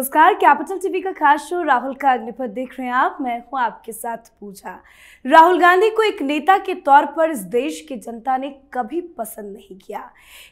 नमस्कार capital TV का खास शो राहुल का अग्निपथ देख रहे हैं आप मैं हूं आपके साथ पूजा राहुल गांधी को एक नेता के तौर पर इस देश की जनता ने कभी पसंद नहीं किया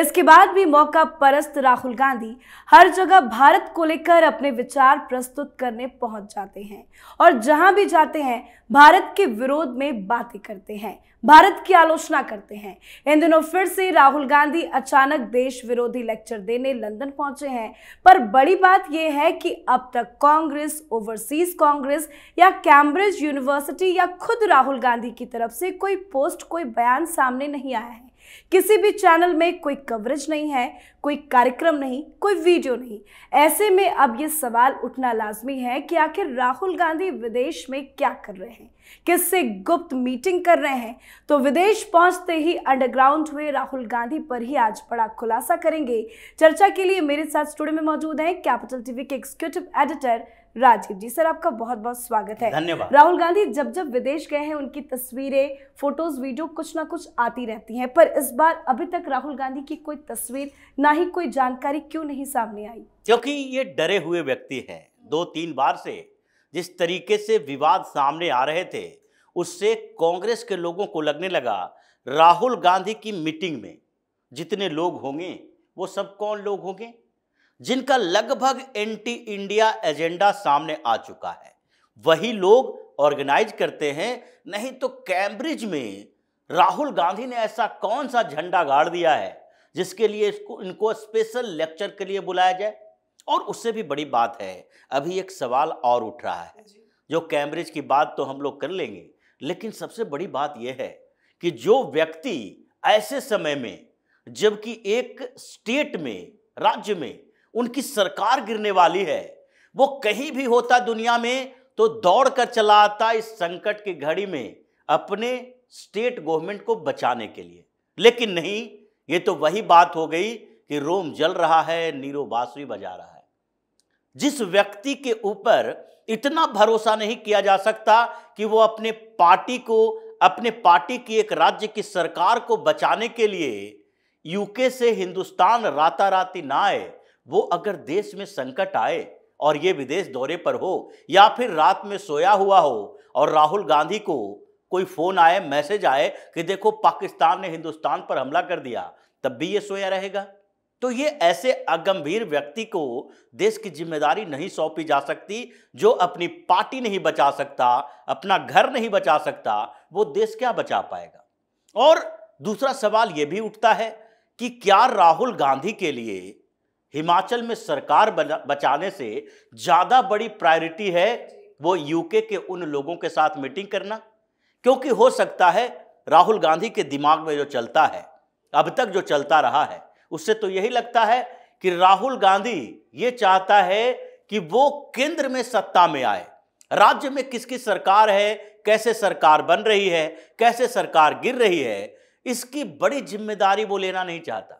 इसके बाद भी मौका परस्त राहुल गांधी हर जगह भारत को लेकर अपने विचार प्रस्तुत करने पहुंच जाते हैं और जहां भी जाते हैं भारत के विरोध में बातें करते हैं भारत की आलोचना करते हैं इन दिनों फिर से राहुल गांधी अचानक देश विरोधी लेक्चर देने लंदन पहुंचे हैं पर बड़ी बात यह है कि अब तक कांग्रेस ओवरसीज कांग्रेस या कैम्ब्रिज यूनिवर्सिटी या खुद राहुल गांधी की तरफ से कोई पोस्ट कोई बयान सामने नहीं आया है किसी भी चैनल में कोई कवरेज नहीं है कोई कार्यक्रम नहीं कोई वीडियो नहीं ऐसे में अब ये सवाल उठना लाजमी है कि आखिर राहुल गांधी विदेश में क्या कर रहे हैं किससे गुप्त मीटिंग कर रहे हैं तो विदेश पहुंचते ही अंडरग्राउंड हुए राहुल गांधी पर ही आज बड़ा खुलासा करेंगे चर्चा के लिए मेरे साथ स्टूडियो में मौजूद हैं कैपिटल टीवी के executive editor Rajeev ji sir आपका बहुत बहुत स्वागत है धन्यवाद राहुल गांधी जब जब विदेश गए हैं उनकी तस्वीरें फोटोज वीडियो कुछ ना कुछ आती रहती हैं पर इस बार अभी तक राहुल गांधी की कोई तस्वीर ना ही कोई जानकारी क्यों नहीं सामने आई क्योंकि ये डरे हुए व्यक्ति हैं दो तीन बार से जिस तरीके से विवाद सामने आ रहे थे उससे कांग्रेस के लोगों को लगने लगा राहुल गांधी की मीटिंग में जितने लोग होंगे वो सब कौन लोग होंगे जिनका लगभग एंटी इंडिया एजेंडा सामने आ चुका है वही लोग ऑर्गेनाइज करते हैं नहीं तो कैम्ब्रिज में राहुल गांधी ने ऐसा कौन सा झंडा गाड़ दिया है जिसके लिए इसको इनको स्पेशल लेक्चर के लिए बुलाया जाए और उससे भी बड़ी बात है अभी एक सवाल और उठ रहा है जो कैम्ब्रिज की बात तो हम लोग कर लेंगे लेकिन सबसे बड़ी बात यह है कि जो व्यक्ति ऐसे समय में जबकि एक स्टेट में राज्य में उनकी सरकार गिरने वाली है वो कहीं भी होता दुनिया में तो दौड़ कर चला आता इस संकट की घड़ी में अपने स्टेट गवर्नमेंट को बचाने के लिए लेकिन नहीं ये तो वही बात हो गई कि रोम जल रहा है नीरो बांसुरी बजा रहा है जिस व्यक्ति के ऊपर इतना भरोसा नहीं किया जा सकता कि वो अपने पार्टी को अपने पार्टी की एक राज्य की सरकार को बचाने के लिए यूके से हिंदुस्तान राता राती ना आए वो अगर देश में संकट आए और ये विदेश दौरे पर हो या फिर रात में सोया हुआ हो और राहुल गांधी को कोई फ़ोन आए मैसेज आए कि देखो पाकिस्तान ने हिंदुस्तान पर हमला कर दिया तब भी ये सोया रहेगा तो ये ऐसे अगंभीर व्यक्ति को देश की जिम्मेदारी नहीं सौंपी जा सकती जो अपनी पार्टी नहीं बचा सकता अपना घर नहीं बचा सकता वो देश क्या बचा पाएगा और दूसरा सवाल ये भी उठता है कि क्या राहुल गांधी के लिए हिमाचल में सरकार बचाने से ज़्यादा बड़ी प्रायोरिटी है वो यूके के उन लोगों के साथ मीटिंग करना क्योंकि हो सकता है राहुल गांधी के दिमाग में जो चलता है अब तक जो चलता रहा है उससे तो यही लगता है कि राहुल गांधी ये चाहता है कि वो केंद्र में सत्ता में आए राज्य में किसकी सरकार है कैसे सरकार बन रही है कैसे सरकार गिर रही है इसकी बड़ी जिम्मेदारी वो लेना नहीं चाहता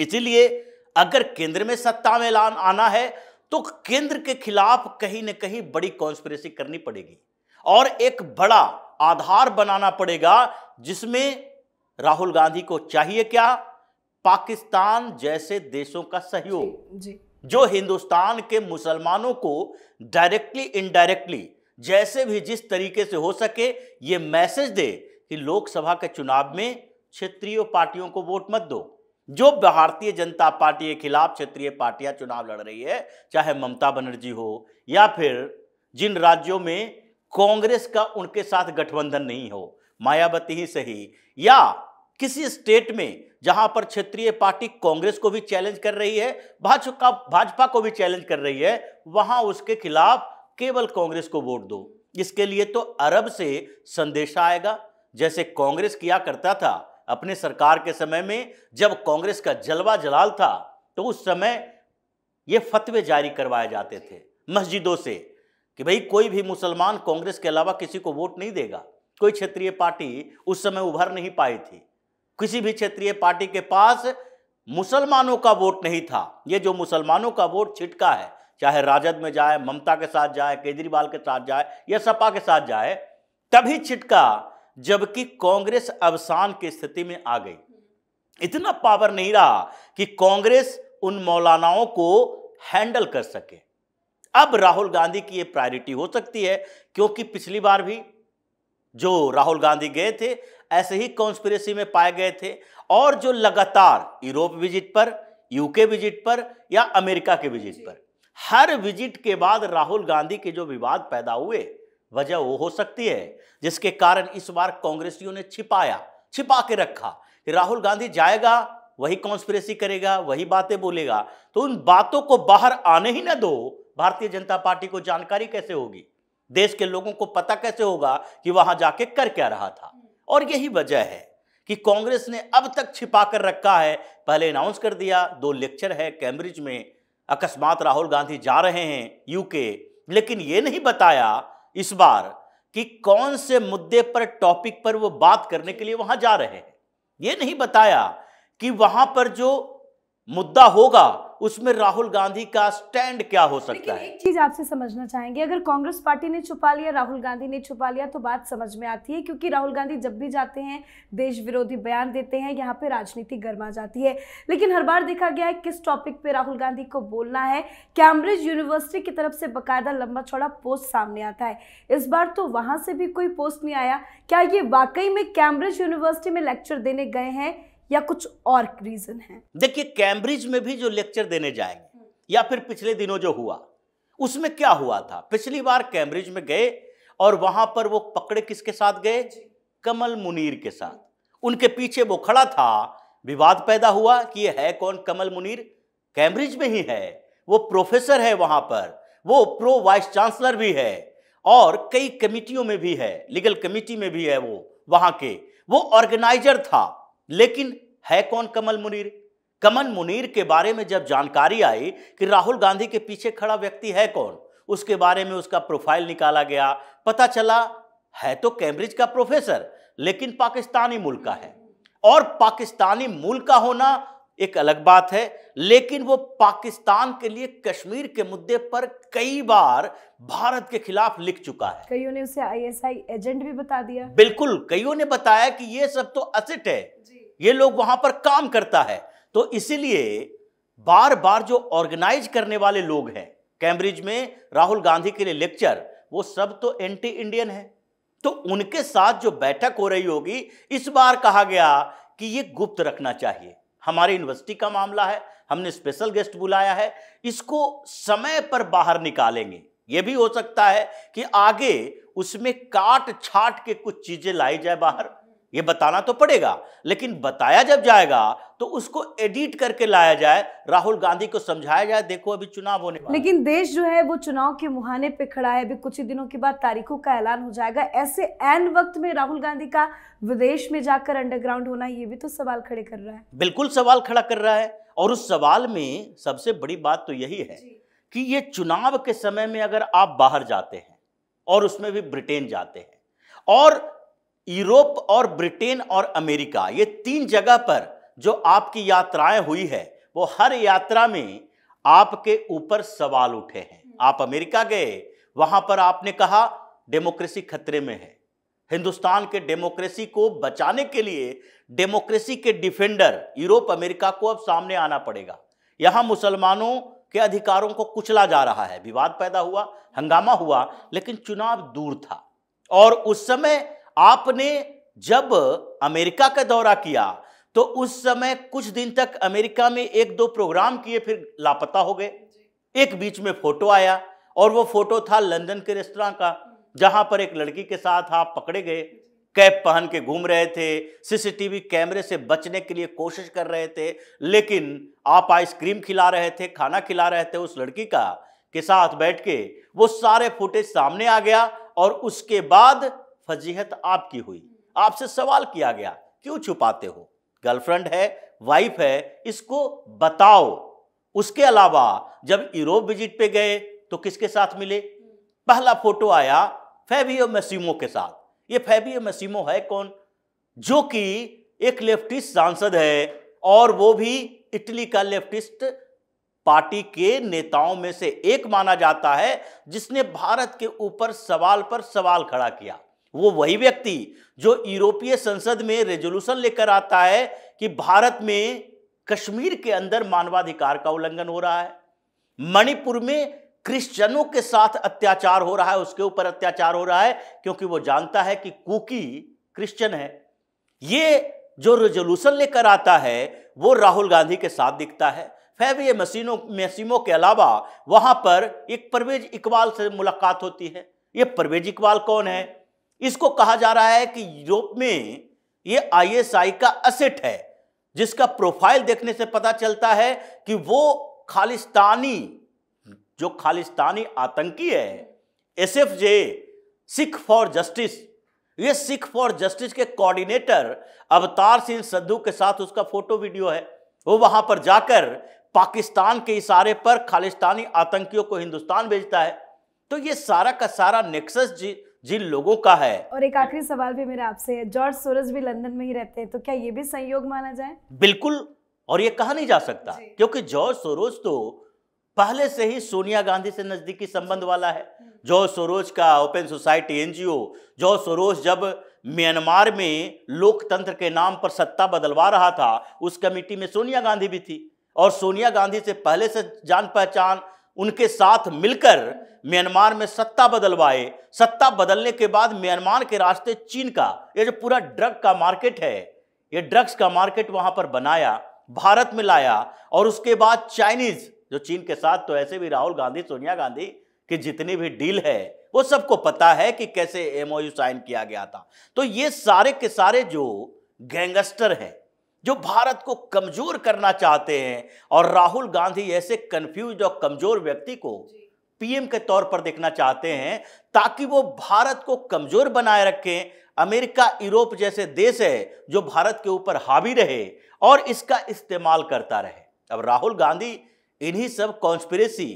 इसीलिए अगर केंद्र में सत्ता में लान आना है तो केंद्र के खिलाफ कहीं ना कहीं बड़ी कॉन्स्परेसी करनी पड़ेगी और एक बड़ा आधार बनाना पड़ेगा जिसमें राहुल गांधी को चाहिए क्या पाकिस्तान जैसे देशों का सहयोग जो हिंदुस्तान के मुसलमानों को डायरेक्टली इनडायरेक्टली जैसे भी जिस तरीके से हो सके ये मैसेज दे कि लोकसभा के चुनाव में क्षेत्रीय पार्टियों को वोट मत दो जो भारतीय जनता पार्टी के खिलाफ क्षेत्रीय पार्टियां चुनाव लड़ रही है चाहे ममता बनर्जी हो या फिर जिन राज्यों में कांग्रेस का उनके साथ गठबंधन नहीं हो मायावती ही सही या किसी स्टेट में जहां पर क्षेत्रीय पार्टी कांग्रेस को भी चैलेंज कर रही है भाजपा भाजपा को भी चैलेंज कर रही है वहां उसके खिलाफ केवल कांग्रेस को वोट दो इसके लिए तो अरब से संदेशा आएगा जैसे कांग्रेस किया करता था अपने सरकार के समय में जब कांग्रेस का जलवा जलाल था तो उस समय ये फतवे जारी करवाए जाते थे मस्जिदों से कि भाई कोई भी मुसलमान कांग्रेस के अलावा किसी को वोट नहीं देगा कोई क्षेत्रीय पार्टी उस समय उभर नहीं पाई थी किसी भी क्षेत्रीय पार्टी के पास मुसलमानों का वोट नहीं था ये जो मुसलमानों का वोट छिटका है चाहे राजद में जाए ममता के साथ जाए केजरीवाल के साथ जाए या सपा के साथ जाए तभी छिटका जबकि कांग्रेस अवसान की स्थिति में आ गई इतना पावर नहीं रहा कि कांग्रेस उन मौलानाओं को हैंडल कर सके अब राहुल गांधी की ये प्रायोरिटी हो सकती है क्योंकि पिछली बार भी जो राहुल गांधी गए थे ऐसे ही कॉन्स्पिरेसी में पाए गए थे और जो लगातार यूरोप विजिट पर यूके विजिट पर या अमेरिका के विजिट पर हर विजिट के बाद राहुल गांधी के जो विवाद पैदा हुए वजह वो हो सकती है जिसके कारण इस बार कांग्रेसियों ने छिपाया छिपा के रखा कि राहुल गांधी जाएगा वही कॉन्स्परेसी करेगा वही बातें बोलेगा तो उन बातों को बाहर आने ही ना दो भारतीय जनता पार्टी को जानकारी कैसे होगी देश के लोगों को पता कैसे होगा कि वहां जाके कर क्या रहा था और यही वजह है कि कांग्रेस ने अब तक छिपा कर रखा है पहले अनाउंस कर दिया दो लेक्चर है कैम्ब्रिज में अकस्मात राहुल गांधी जा रहे हैं यूके लेकिन ये नहीं बताया इस बार कि कौन से मुद्दे पर टॉपिक पर वो बात करने के लिए वहां जा रहे हैं ये नहीं बताया कि वहां पर जो मुद्दा होगा उसमें राहुल गांधी का स्टैंड क्या हो सकता है एक चीज आपसे समझना चाहेंगे अगर कांग्रेस पार्टी ने छुपा लिया राहुल गांधी ने छुपा लिया तो बात समझ में आती है क्योंकि राहुल गांधी जब भी जाते हैं देश विरोधी बयान देते हैं यहाँ पे राजनीति गर्मा जाती है लेकिन हर बार देखा गया है किस टॉपिक पे राहुल गांधी को बोलना है कैम्ब्रिज यूनिवर्सिटी की तरफ से बाकायदा लंबा चौड़ा पोस्ट सामने आता है इस बार तो वहां से भी कोई पोस्ट नहीं आया क्या ये वाकई में कैम्ब्रिज यूनिवर्सिटी में लेक्चर देने गए हैं या कुछ और रीजन है देखिए कैम्ब्रिज में भी जो लेक्चर देने जाएंगे या फिर पिछले दिनों जो हुआ उसमें क्या हुआ था पिछली बार कैम्ब्रिज में गए और वहां पर वो पकड़े किसके साथ गए कमल मुनीर के साथ उनके पीछे वो खड़ा था विवाद पैदा हुआ कि ये है कौन कमल मुनीर कैम्ब्रिज में ही है वो प्रोफेसर है वहां पर वो प्रो वाइस चांसलर भी है और कई कमिटियों में भी है लीगल कमिटी में भी है वो वहां के वो ऑर्गेनाइजर था लेकिन है कौन कमल मुनीर कमल मुनीर के बारे में जब जानकारी आई कि राहुल गांधी के पीछे खड़ा व्यक्ति है कौन उसके बारे में उसका प्रोफाइल निकाला गया पता चला है तो कैम्ब्रिज का प्रोफेसर लेकिन पाकिस्तानी मूल का है और पाकिस्तानी मूल का होना एक अलग बात है लेकिन वो पाकिस्तान के लिए कश्मीर के मुद्दे पर कई बार भारत के खिलाफ लिख चुका है कईयों ने उसे आईएसआई एजेंट भी बता दिया बिल्कुल कईयों ने बताया कि ये सब तो असिट है ये लोग वहां पर काम करता है तो इसीलिए बार बार जो ऑर्गेनाइज करने वाले लोग हैं कैम्ब्रिज में राहुल गांधी के लिए लेक्चर वो सब तो एंटी इंडियन है तो उनके साथ जो बैठक हो रही होगी इस बार कहा गया कि ये गुप्त रखना चाहिए हमारे यूनिवर्सिटी का मामला है हमने स्पेशल गेस्ट बुलाया है इसको समय पर बाहर निकालेंगे ये भी हो सकता है कि आगे उसमें काट छाट के कुछ चीजें लाई जाए बाहर ये बताना तो पड़ेगा लेकिन बताया जब जाएगा तो उसको एडिट करके लाया जाए राहुल गांधी को समझाया जाए देखो अभी चुनाव होने वाला लेकिन देश जो है वो चुनाव के मुहाने पे खड़ा है अभी कुछ ही दिनों के बाद तारीखों का ऐलान हो जाएगा ऐसे एन वक्त में राहुल गांधी का विदेश में जाकर अंडरग्राउंड होना ये भी तो सवाल खड़े कर रहा है बिल्कुल सवाल खड़ा कर रहा है और उस सवाल में सबसे बड़ी बात तो यही है कि ये चुनाव के समय में अगर आप बाहर जाते हैं और उसमें भी ब्रिटेन जाते हैं और यूरोप और ब्रिटेन और अमेरिका ये तीन जगह पर जो आपकी यात्राएं हुई है वो हर यात्रा में आपके ऊपर सवाल उठे हैं आप अमेरिका गए वहां पर आपने कहा डेमोक्रेसी खतरे में है हिंदुस्तान के डेमोक्रेसी को बचाने के लिए डेमोक्रेसी के डिफेंडर यूरोप अमेरिका को अब सामने आना पड़ेगा यहां मुसलमानों के अधिकारों को कुचला जा रहा है विवाद पैदा हुआ हंगामा हुआ लेकिन चुनाव दूर था और उस समय आपने जब अमेरिका का दौरा किया तो उस समय कुछ दिन तक अमेरिका में एक दो प्रोग्राम किए फिर लापता हो गए एक बीच में फोटो आया और वो फोटो था लंदन के रेस्तरा का जहां पर एक लड़की के साथ आप पकड़े गए कैप पहन के घूम रहे थे सीसीटीवी कैमरे से बचने के लिए कोशिश कर रहे थे लेकिन आप आइसक्रीम खिला रहे थे खाना खिला रहे थे उस लड़की का के साथ बैठ के वो सारे फुटेज सामने आ गया और उसके बाद फजीहत आपकी हुई आपसे सवाल किया गया क्यों छुपाते हो गर्लफ्रेंड है वाइफ है इसको बताओ उसके अलावा जब यूरोप विजिट पे गए तो किसके साथ मिले पहला फोटो आया फैबियो मसीमो के साथ ये फैबियो मसीमो है कौन जो कि एक लेफ्टिस्ट सांसद है और वो भी इटली का लेफ्टिस्ट पार्टी के नेताओं में से एक माना जाता है जिसने भारत के ऊपर सवाल पर सवाल खड़ा किया वो वही व्यक्ति जो यूरोपीय संसद में रेजोल्यूशन लेकर आता है कि भारत में कश्मीर के अंदर मानवाधिकार का उल्लंघन हो रहा है मणिपुर में क्रिश्चियनों के साथ अत्याचार हो रहा है उसके ऊपर अत्याचार हो रहा है क्योंकि वो जानता है कि कुकी क्रिश्चियन है ये जो रेजोल्यूशन लेकर आता है वो राहुल गांधी के साथ दिखता है फैबिय मसीनों मसीमों के अलावा वहां पर एक परवेज इकबाल से मुलाकात होती है ये परवेज इकबाल कौन है इसको कहा जा रहा है कि यूरोप में ये आईएसआई का असेट है जिसका प्रोफाइल देखने से पता चलता है कि वो खालिस्तानी जो खालिस्तानी आतंकी है S F J Sikh for Justice ये सिख फॉर जस्टिस के कोऑर्डिनेटर अवतार सिंह सद्धू के साथ उसका फोटो वीडियो है वो वहां पर जाकर पाकिस्तान के इशारे पर खालिस्तानी आतंकियों को हिंदुस्तान भेजता है तो ये सारा का सारा नेक्सस जी जिन लोगों का है और एक आखिरी सवाल भी मेरा आपसे है जॉर्ज सोरस भी लंदन में ही रहते हैं तो क्या ये भी संयोग माना जाए बिल्कुल और ये कहा नहीं जा सकता क्योंकि जॉर्ज सोरोज तो पहले से ही सोनिया गांधी से नजदीकी संबंध वाला है हम्म। जॉर्ज सोरोज का open society NGO George Soros जब म्यांमार में लोकतंत्र के नाम पर सत्ता बदलवा रहा था उस कमेटी में सोनिया गांधी भी थी और सोनिया गांधी से पहले से जान पहचान उनके साथ मिलकर म्यांमार में सत्ता बदलवाए सत्ता बदलने के बाद म्यांमार के रास्ते चीन का ये जो पूरा ड्रग का मार्केट है ये ड्रग्स का मार्केट वहां पर बनाया भारत में लाया और उसके बाद चाइनीज जो चीन के साथ तो ऐसे भी राहुल गांधी सोनिया गांधी की जितनी भी डील है वो सबको पता है कि कैसे एमओयू साइन किया गया था तो ये सारे के सारे जो गैंगस्टर हैं जो भारत को कमज़ोर करना चाहते हैं और राहुल गांधी ऐसे कंफ्यूज और कमज़ोर व्यक्ति को पीएम के तौर पर देखना चाहते हैं ताकि वो भारत को कमज़ोर बनाए रखें अमेरिका यूरोप जैसे देश है जो भारत के ऊपर हावी रहे और इसका इस्तेमाल करता रहे अब राहुल गांधी इन्हीं सब कॉन्स्पिरेसी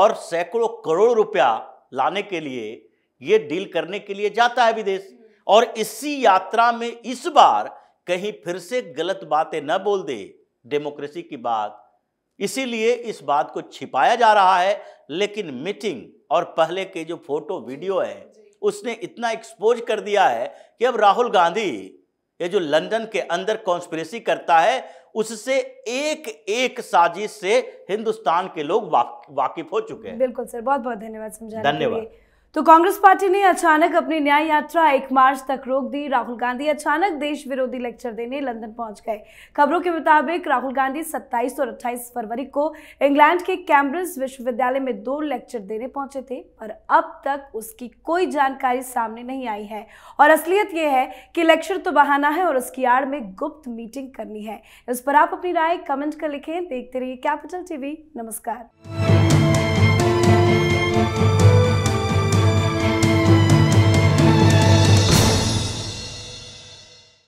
और सैकड़ों करोड़ रुपया लाने के लिए ये डील करने के लिए जाता है विदेश हम्म। और इसी यात्रा में इस बार कहीं फिर से गलत बातें न बोल दे डेमोक्रेसी की बात इसीलिए इस बात को छिपाया जा रहा है लेकिन मीटिंग और पहले के जो फोटो वीडियो है उसने इतना एक्सपोज कर दिया है कि अब राहुल गांधी ये जो लंदन के अंदर कॉन्स्परेसी करता है उससे एक एक साजिश से हिंदुस्तान के लोग वाकिफ हो चुके हैं बिल्कुल सर बहुत बहुत धन्यवाद समझा धन्यवाद तो कांग्रेस पार्टी ने अचानक अपनी न्याय यात्रा एक मार्च तक रोक दी राहुल गांधी अचानक देश विरोधी लेक्चर देने लंदन पहुंच गए खबरों के मुताबिक राहुल गांधी 27 और 28 फरवरी को इंग्लैंड के कैम्ब्रिज विश्वविद्यालय में दो लेक्चर देने पहुंचे थे पर अब तक उसकी कोई जानकारी सामने नहीं आई है और असलियत यह है कि लेक्चर तो बहाना है और उसकी आड़ में गुप्त मीटिंग करनी है इस पर आप अपनी राय कमेंट कर लिखें देखते रहिए कैपिटल टीवी नमस्कार